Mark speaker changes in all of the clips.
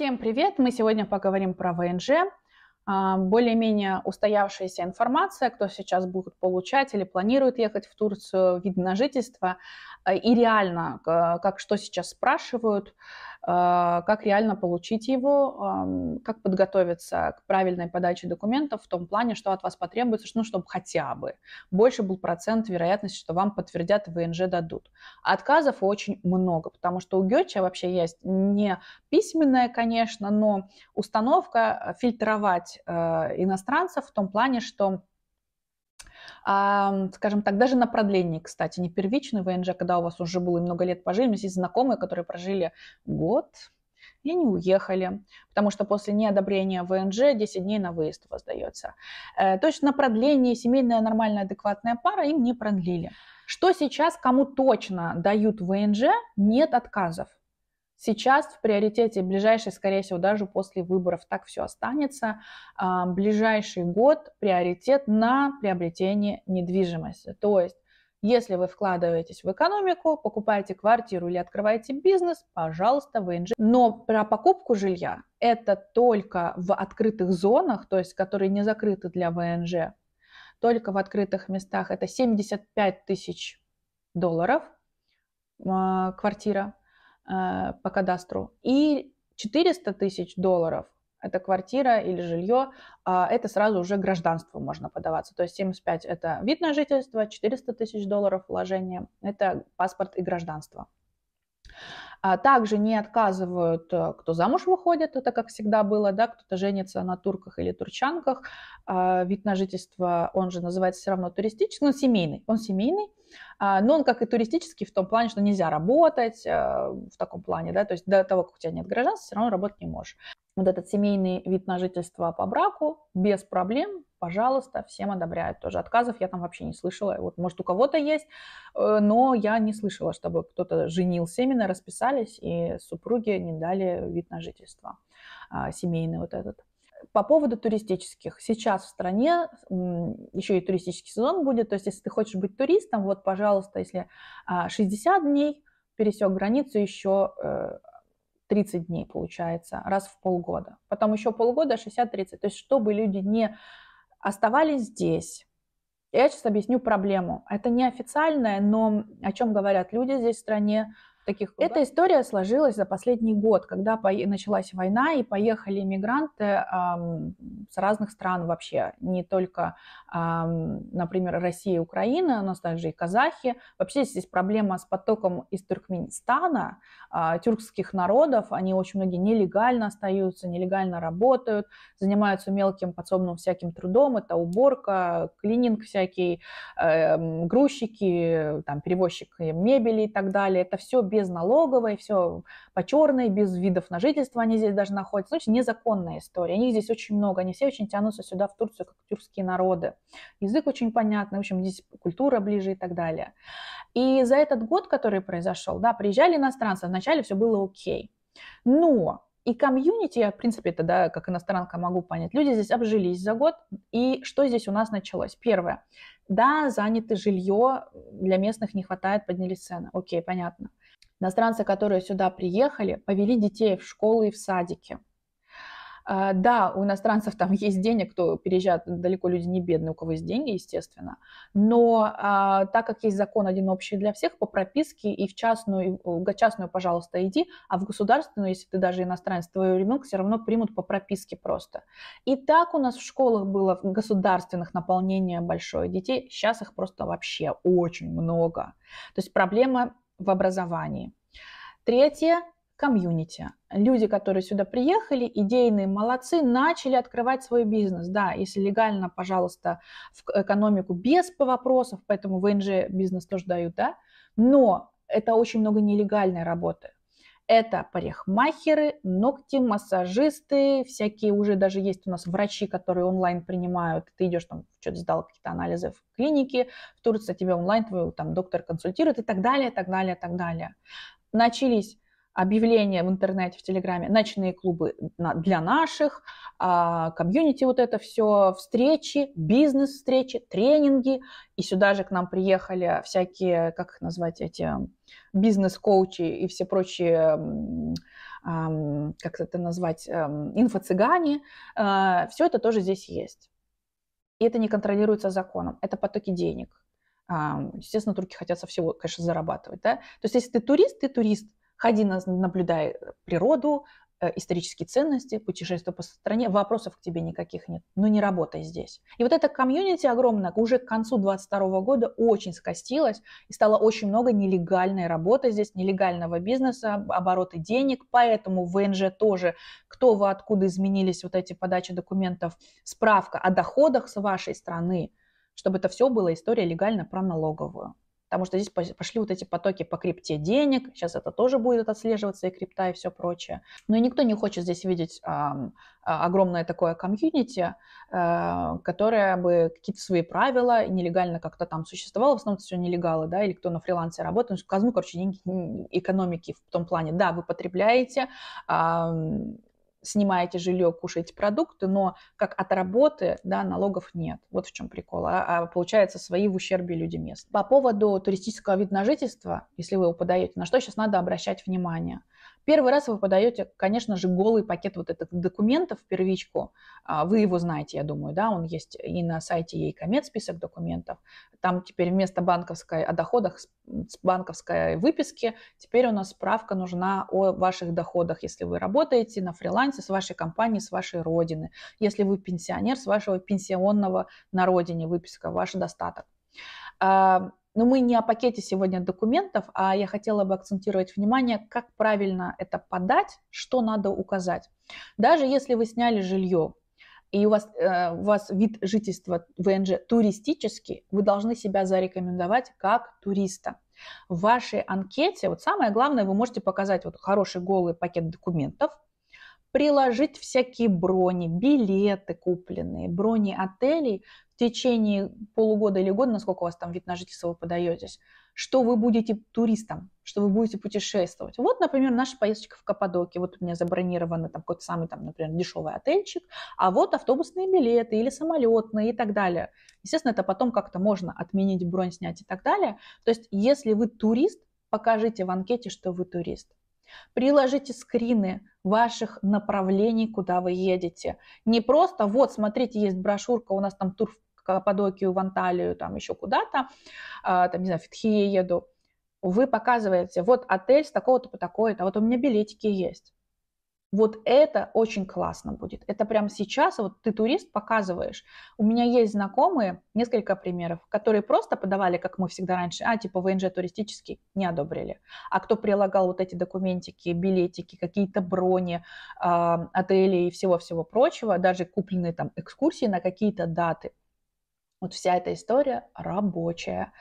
Speaker 1: Всем привет! Мы сегодня поговорим про ВНЖ. А, более-менее устоявшаяся информация, кто сейчас будет получать или планирует ехать в Турцию, вид на жительство. А, и реально, а, как что сейчас спрашивают – а, как реально получить его, как подготовиться к правильной подаче документов в том плане, что от вас потребуется, ну, чтобы хотя бы больше был процент вероятности, что вам подтвердят ВНЖ дадут. Отказов очень много, потому что у Гетча вообще есть не письменная, конечно, но установка э, фильтровать э, иностранцев в том плане, что скажем так, даже на продлении, кстати, не первичный ВНЖ, когда у вас уже было много лет пожили, у меня есть знакомые, которые прожили год, и не уехали, потому что после неодобрения ВНЖ 10 дней на выезд воздается. Э, то есть на продление семейная нормальная адекватная пара им не продлили. Что сейчас, кому точно дают ВНЖ, нет отказов. Сейчас в приоритете ближайший, скорее всего, даже после выборов так все останется. А, ближайший год приоритет на приобретение недвижимости. То есть если вы вкладываетесь в экономику, покупаете квартиру или открываете бизнес, пожалуйста, вы инженер. Но про покупку жилья это только в открытых зонах, то есть которые не закрыты для ВНЖ, только в открытых местах это 75 тысяч долларов а, квартира Э, по кадастру. И 400 тысяч долларов это квартира или жилье, а это сразу уже гражданство можно подаваться. То есть 75 это вид на жительство, 400 тысяч долларов вложения это паспорт и гражданство. А также не отказывают, э, кто замуж выходит, это как всегда было, да, кто-то женится на турках или турчанках. А вид на жительство, он же называется все равно туристический, но семейный, он семейный. А, но он как и туристический в том плане, что нельзя работать в таком плане, да, то есть до того, как у тебя нет гражданства, все равно работать не можешь. Вот этот семейный вид на жительство по браку без проблем пожалуйста, всем одобряют. Тоже отказов я там вообще не слышала. Вот, может, у кого-то есть, э, но я не слышала, чтобы кто-то женился, именно расписались, и супруги не дали вид на жительство а, семейный вот этот. По поводу туристических. Сейчас в стране еще и туристический сезон будет. То есть, если ты хочешь быть туристом, вот, пожалуйста, если 60 а, дней пересек границу, еще 30 э, дней получается, раз в полгода. Потом еще полгода 60-30. То есть, чтобы люди не оставались здесь. Я сейчас объясню проблему. Это неофициальное, но о чем говорят люди здесь в стране, таких Эта история сложилась за последний год, когда по... началась война и поехали мигранты эм, с разных стран вообще, не только, эм, например, Россия и Украина, нас также и казахи. Вообще здесь проблема с потоком из Туркменистана, э, тюркских народов, они очень многие нелегально остаются, нелегально работают, занимаются мелким подсобным всяким трудом, это уборка, клининг всякий, э, грузчики, там, перевозчик мебели и так далее. Это все без налоговой, все по черной, без видов на жительство они здесь даже находятся. Значит, ну, незаконная история. они здесь очень много. Они все очень тянутся сюда, в Турцию, как тюркские народы. Язык очень понятный, в общем, здесь культура ближе и так далее. И за этот год, который произошел, да, приезжали иностранцы, вначале все было окей. Но и комьюнити, я, в принципе, это, да, как иностранка могу понять, люди здесь обжились за год, и что здесь у нас началось? Первое, да, занято жилье, для местных не хватает, поднялись цены, окей, понятно. Иностранцы, которые сюда приехали, повели детей в школы и в садики. А, да, у иностранцев там есть денег, кто переезжает, далеко люди не бедные, у кого есть деньги, естественно. Но а, так как есть закон один общий для всех, по прописке и в частную, в частную, пожалуйста, иди, а в государственную, если ты даже иностранец, твоего ребенка все равно примут по прописке просто. И так у нас в школах было в государственных наполнение большое детей, сейчас их просто вообще очень много. То есть проблема в образовании. Третье – комьюнити. Люди, которые сюда приехали, идейные молодцы, начали открывать свой бизнес. Да, если легально, пожалуйста, в экономику без вопросов, поэтому ВНЖ бизнес тоже дают, да, но это очень много нелегальной работы это парикмахеры, ногти, массажисты, всякие уже даже есть у нас врачи, которые онлайн принимают. Ты идешь там, что-то сдал какие-то анализы в клинике, в Турции тебя онлайн твой там доктор консультирует и так далее, так далее, так далее. Начались объявления в интернете, в Телеграме, ночные клубы для наших, а, комьюнити вот это все, встречи, бизнес-встречи, тренинги. И сюда же к нам приехали всякие, как их назвать, эти бизнес-коучи и все прочие как это назвать, эм, инфо-цыгане, а, все это тоже здесь есть. И это не контролируется законом, это потоки денег. Естественно, турки хотят со всего, конечно, зарабатывать. Да? То есть, если ты турист, ты турист. Ходи, наблюдай природу, э, исторические ценности, путешествия по стране, вопросов к тебе никаких нет, но не работай здесь. И вот эта комьюнити огромная уже к концу 2022 года очень скостилась, и стало очень много нелегальной работы здесь, нелегального бизнеса, обороты денег, поэтому ВНЖ тоже, кто вы, откуда изменились вот эти подачи документов, справка о доходах с вашей страны, чтобы это все было история легально про налоговую потому что здесь пошли вот эти потоки по крипте денег, сейчас это тоже будет отслеживаться, и крипта, и все прочее. Но никто не хочет здесь видеть а, огромное такое комьюнити, а, которое бы какие-то свои правила нелегально как-то там существовало, в основном все нелегалы, да, или кто на фрилансе работает, казну, короче, деньги экономики в том плане, да, вы потребляете, а, снимаете жилье, кушаете продукты, но как от работы да, налогов нет. Вот в чем прикол. А, а получается, свои в ущербе люди мест. По поводу туристического вида на жительство, если вы его подаете, на что сейчас надо обращать внимание – Первый раз вы подаете, конечно же, голый пакет вот этих документов в первичку. А, вы его знаете, я думаю, да, он есть и на сайте Е-Комет список документов. Там теперь вместо банковской о доходах с банковской выписки, теперь у нас справка нужна о ваших доходах, если вы работаете на фрилансе с вашей компании, с вашей родины. Если вы пенсионер, с вашего пенсионного на родине выписка, ваш достаток. А, но мы не о пакете сегодня документов, а я хотела бы акцентировать внимание, как правильно это подать, что надо указать. Даже если вы сняли жилье, и у вас, э, у вас вид жительства ВНЖ туристический, вы должны себя зарекомендовать как туриста. В вашей анкете, вот самое главное, вы можете показать вот хороший голый пакет документов, приложить всякие брони, билеты купленные, брони отелей в течение полугода или года, насколько у вас там вид на жительство вы подаетесь, что вы будете туристом, что вы будете путешествовать. Вот, например, наша поездочка в Каппадокию. Вот у меня забронированы там какой-то самый, там, например, дешевый отельчик, а вот автобусные билеты или самолетные и так далее. Естественно, это потом как-то можно отменить бронь, снять и так далее. То есть, если вы турист, покажите в анкете, что вы турист. Приложите скрины ваших направлений, куда вы едете. Не просто, вот, смотрите, есть брошюрка, у нас там тур в Каппадокию, в Анталию, там еще куда-то, а, там, не знаю, в Фитхие еду. Вы показываете, вот отель с такого-то по такое-то, а вот у меня билетики есть. Вот это очень классно будет. Это прямо сейчас, вот ты турист, показываешь. У меня есть знакомые, несколько примеров, которые просто подавали, как мы всегда раньше, а, типа ВНЖ туристический, не одобрили. А кто прилагал вот эти документики, билетики, какие-то брони, э, отели и всего-всего прочего, даже купленные там экскурсии на какие-то даты. Вот вся эта история рабочая.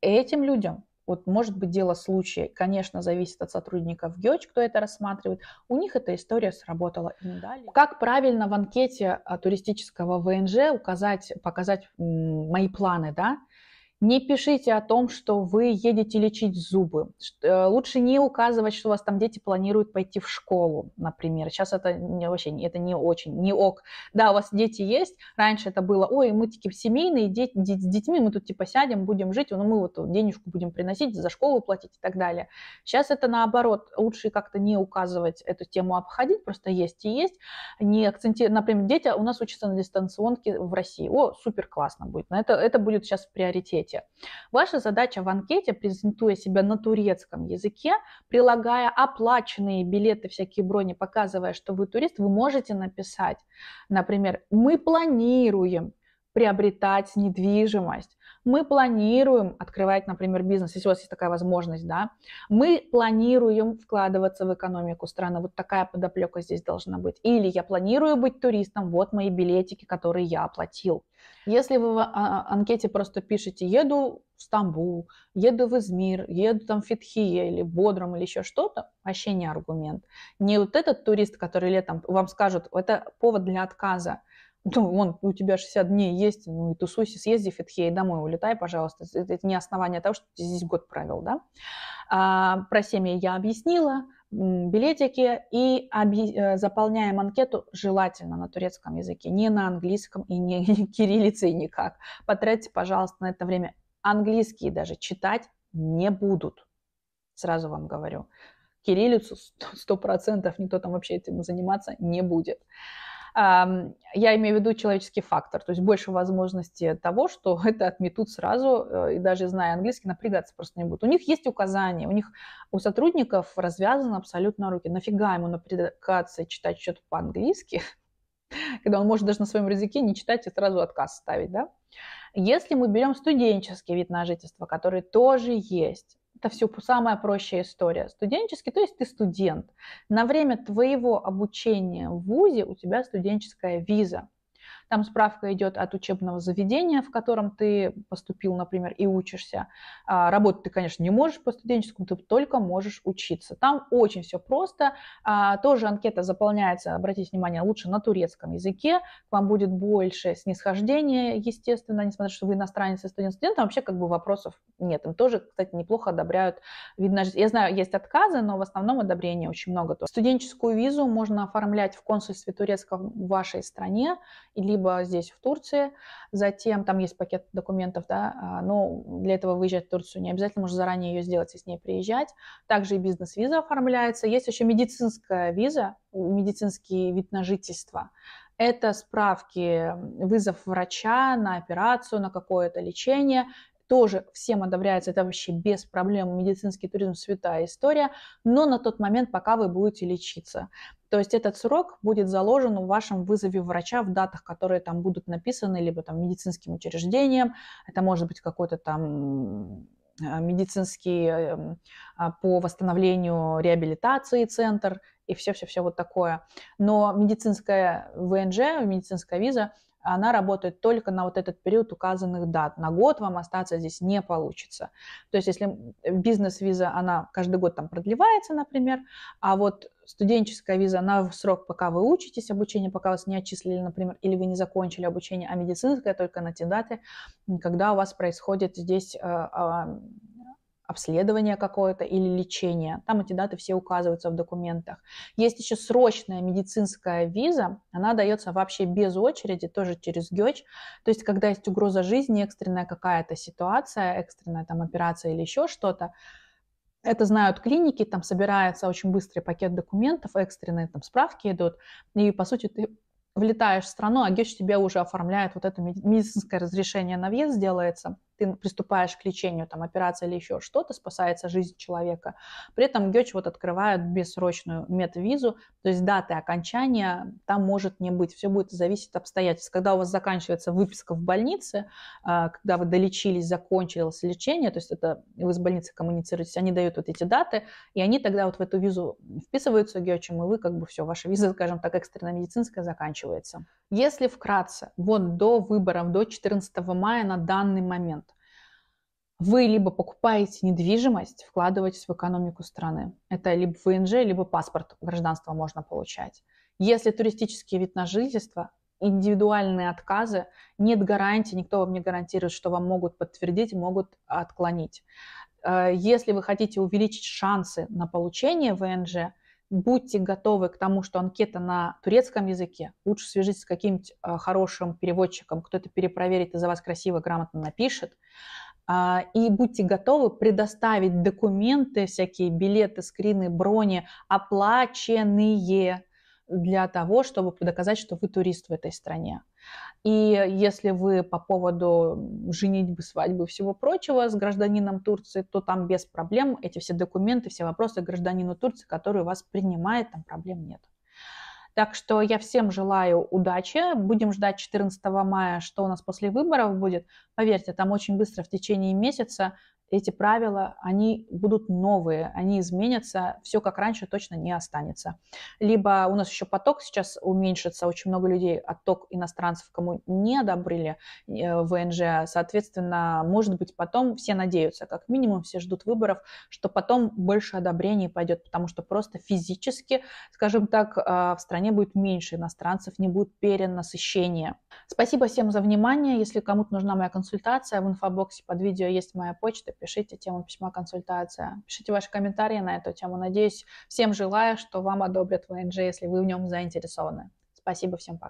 Speaker 1: Этим людям вот, может быть, дело случая, конечно, зависит от сотрудников ГЕОЧ, кто это рассматривает. У них эта история сработала. Ну Далее. Как правильно в анкете а, туристического ВНЖ указать, показать мои планы, да? Не пишите о том, что вы едете лечить зубы. Э, лучше не указывать, что у вас там дети планируют пойти в школу, например. Сейчас это не, вообще это не очень, не ок. Да, у вас дети есть. Раньше это было, ой, мы такие семейные, дети, с детьми мы тут типа сядем, будем жить, ну мы вот денежку будем приносить, за школу платить и так далее. Сейчас это наоборот. Лучше как-то не указывать эту тему, а обходить, просто есть и есть. Не акцентировать, например, дети у нас учатся на дистанционке в России. О, супер классно будет. это, это будет сейчас в приоритете анкете. Ваша задача в анкете, презентуя себя на турецком языке, прилагая оплаченные билеты, всякие брони, показывая, что вы турист, вы можете написать, например, мы планируем приобретать недвижимость мы планируем открывать, например, бизнес, если у вас есть такая возможность, да, мы планируем вкладываться в экономику страны, вот такая подоплека здесь должна быть. Или я планирую быть туристом, вот мои билетики, которые я оплатил. Если вы в а, а, анкете просто пишете «еду в Стамбул», «еду в Измир», «еду там в Фитхие» или Бодром или еще что-то, вообще не аргумент. Не вот этот турист, который летом вам скажут, это повод для отказа ну, вон, у тебя 60 дней есть, ну и тусуйся, съезди в Фитхе и домой улетай, пожалуйста. Это, это не основание того, что ты здесь год провел, да. А, про семьи я объяснила, билетики и объ... Э, заполняем анкету желательно на турецком языке, не на английском и не, не кириллицей никак. Потратьте, пожалуйста, на это время. Английские даже читать не будут, сразу вам говорю. Кириллицу 100%, 100% никто там вообще этим заниматься не будет. Я имею в виду человеческий фактор, то есть больше возможности того, что это отметут сразу, э, и даже зная английский, напрягаться просто не будут. У них есть указания, у них у сотрудников развязаны абсолютно руки. Нафига ему напрягаться читать что-то по-английски, когда он может даже на своем языке не читать и сразу отказ ставить, да? Если мы берем студенческий вид на жительство, который тоже есть, это все самая прощая история. Студенческий, то есть ты студент. На время твоего обучения в ВУЗе у тебя студенческая виза. Там справка идет от учебного заведения, в котором ты поступил, например, и учишься. А, работать ты, конечно, не можешь по студенческому, ты только можешь учиться. Там очень все просто. А, тоже анкета заполняется, обратите внимание, лучше на турецком языке. К вам будет больше снисхождения, естественно, несмотря на то, что вы иностранец и студент-студент, там вообще как бы вопросов нет. Им тоже, кстати, неплохо одобряют Видно, на Я знаю, есть отказы, но в основном одобрения очень много. Студенческую визу можно оформлять в консульстве турецком в вашей стране, или либо здесь, в Турции, затем там есть пакет документов, да, а, но для этого выезжать в Турцию не обязательно, можно заранее ее сделать и с ней приезжать. Также и бизнес-виза оформляется. Есть еще медицинская виза, медицинский вид на жительство. Это справки, вызов врача на операцию, на какое-то лечение тоже всем одобряется, это вообще без проблем. Медицинский туризм – святая история, но на тот момент, пока вы будете лечиться. То есть этот срок будет заложен в вашем вызове врача в датах, которые там будут написаны, либо там медицинским учреждением, это может быть какой-то там э, медицинский э, э, по восстановлению реабилитации центр и все-все-все вот такое. Но медицинская ВНЖ, медицинская виза – она работает только на вот этот период указанных дат. На год вам остаться здесь не получится. То есть если бизнес-виза, она каждый год там продлевается, например, а вот студенческая виза, она в срок, пока вы учитесь обучение, пока вас не отчислили, например, или вы не закончили обучение, а медицинская только на те даты, когда у вас происходит здесь э, а, обследование какое-то или лечение. Там эти даты все указываются в документах. Есть еще срочная медицинская виза. Она дается вообще без очереди, тоже через ГЕЧ. То есть, когда есть угроза жизни, экстренная какая-то ситуация, экстренная там операция или еще что-то, это знают клиники, там собирается очень быстрый пакет документов, экстренные там справки идут, и, по сути, ты влетаешь в страну, а ГЕЧ тебе уже оформляет вот это медицинское разрешение на въезд делается – ты приступаешь к лечению, там, операция или еще что-то, спасается жизнь человека. При этом ГЕЧ вот открывают бессрочную медвизу, то есть даты окончания там может не быть, все будет зависеть от обстоятельств. Когда у вас заканчивается выписка в больнице, а, когда вы долечились, закончилось лечение, то есть это вы с больницей коммуницируете, они дают вот эти даты, и они тогда вот в эту визу вписываются ГЕЧем, и вы как бы все, ваша виза, скажем так, экстренно медицинская заканчивается. Если вкратце, вот до выборов, до 14 мая на данный момент, вы либо покупаете недвижимость, вкладываетесь в экономику страны. Это либо ВНЖ, либо паспорт гражданства можно получать. Если туристический вид на жительство, индивидуальные отказы, нет гарантии, никто вам не гарантирует, что вам могут подтвердить, могут отклонить. Э, если вы хотите увеличить шансы на получение ВНЖ, будьте готовы к тому, что анкета на турецком языке. Лучше свяжитесь с каким-нибудь э, хорошим переводчиком, кто это перепроверит и за вас красиво, грамотно напишет. А, и будьте готовы предоставить документы, всякие билеты, скрины, брони, оплаченные для того, чтобы доказать, что вы турист в этой стране. И если вы по поводу женитьбы, свадьбы и всего прочего с гражданином Турции, то там без проблем эти все документы, все вопросы гражданину Турции, который вас принимает, там проблем нет. Так что я всем желаю удачи. Будем ждать 14 мая, что у нас после выборов будет. Поверьте, там очень быстро в течение месяца эти правила, они будут новые, они изменятся, все как раньше точно не останется. Либо у нас еще поток сейчас уменьшится, очень много людей, отток а иностранцев, кому не одобрили э, ВНЖ, соответственно, может быть, потом все надеются, как минимум все ждут выборов, что потом больше одобрений пойдет, потому что просто физически, скажем так, а, в стране будет меньше иностранцев, не будет перенасыщения. Спасибо всем за внимание. Если кому-то нужна моя консультация, в инфобоксе под видео есть моя почта, пишите тему письма консультация, пишите ваши комментарии на эту тему. Надеюсь, всем желаю, что вам одобрят ВНЖ, если вы в нем заинтересованы. Спасибо всем пока.